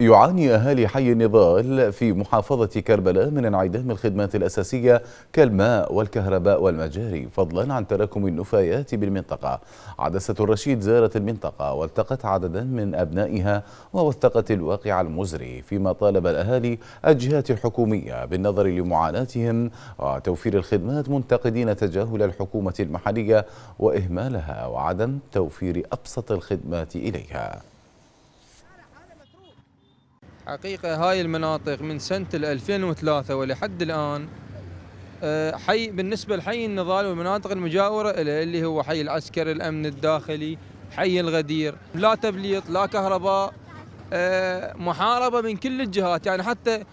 يعاني أهالي حي النضال في محافظة كربلاء من انعدام الخدمات الأساسية كالماء والكهرباء والمجاري فضلا عن تراكم النفايات بالمنطقة عدسة الرشيد زارت المنطقة والتقت عددا من أبنائها ووثقت الواقع المزري فيما طالب الأهالي الجهات الحكومية بالنظر لمعاناتهم وتوفير الخدمات منتقدين تجاهل الحكومة المحلية وإهمالها وعدم توفير أبسط الخدمات إليها حقيقة هاي المناطق من سنة 2003 ولحد الآن آه، حي بالنسبة لحي النضال والمناطق المجاورة له اللي هو حي العسكر الأمن الداخلي حي الغدير لا تبليط لا كهرباء آه، محاربة من كل الجهات يعني حتى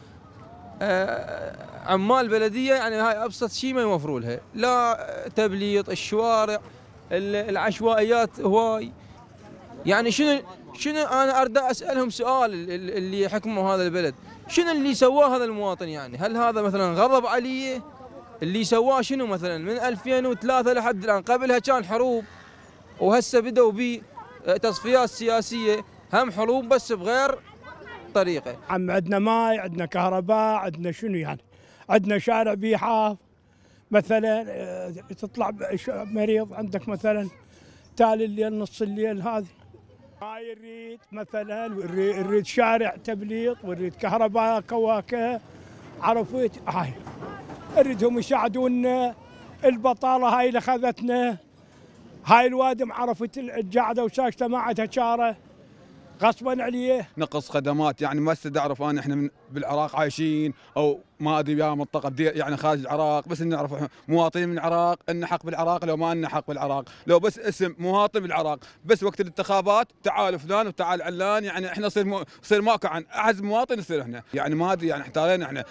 آه، عمال بلدية يعني هاي أبسط شيء ما يوفروا لها لا تبليط الشوارع العشوائيات هواي يعني شنو شنو انا اريد اسالهم سؤال اللي حكموا هذا البلد شنو اللي سواه هذا المواطن يعني هل هذا مثلا غضب علي اللي سواه شنو مثلا من 2003 لحد الان قبلها كان حروب وهسه بدوا ب آه، تصفيات سياسيه هم حروب بس بغير طريقه عم عندنا ماي عندنا كهرباء عندنا شنو يعني عندنا شارع بيحاف مثلا آه، تطلع مريض عندك مثلا تالي الليل نص الليل هذه هاي نريد مثلا نريد شارع تبليط ونريد كهرباء كواكه عرفت هاي نريدهم يساعدونا البطاله هاي اللي خذتنا هاي الوادم عرفت الجعده وساكته ما عندها شاره غصبا عليه نقص خدمات يعني ما استدعرف انا احنا بالعراق عايشين او ما ادري يا منطقه يعني خارج العراق بس نعرف مواطنين من العراق ان حق بالعراق لو ما ان حق بالعراق لو بس اسم مواطن بالعراق بس وقت الانتخابات تعال فلان وتعال علان يعني احنا صير مو صير ماكو عن اعز مواطن يصير هنا يعني ما ادري يعني احتارينا احنا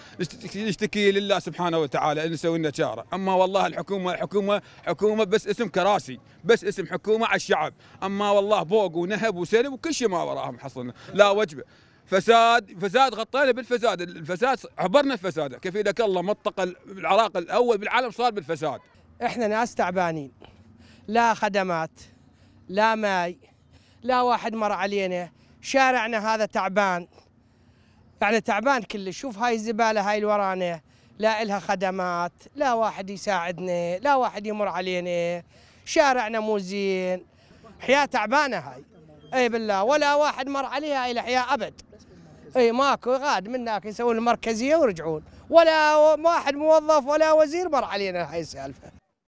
نشتكي لله سبحانه وتعالى ان يسوي لنا شارع اما والله الحكومه الحكومه حكومه بس اسم كراسي بس اسم حكومه على الشعب اما والله بوق ونهب وسلب وكل شيء ما وراهم حصلنا لا وجبه فساد فساد غطينا بالفساد الفساد عبرنا الفساد كفيدك الله منطقه العراق الاول بالعالم صار بالفساد احنا ناس تعبانين لا خدمات لا ماي لا واحد مر علينا شارعنا هذا تعبان يعني تعبان كله شوف هاي الزباله هاي اللي ورانا لا إلها خدمات لا واحد يساعدنا لا واحد يمر علينا شارعنا مو زين حياة تعبانة هاي اي بالله ولا واحد مر عليها الى حياه ابد اي ماكو غاد من هناك يسوون المركزيه ويرجعون ولا واحد موظف ولا وزير مر علينا هاي السالفه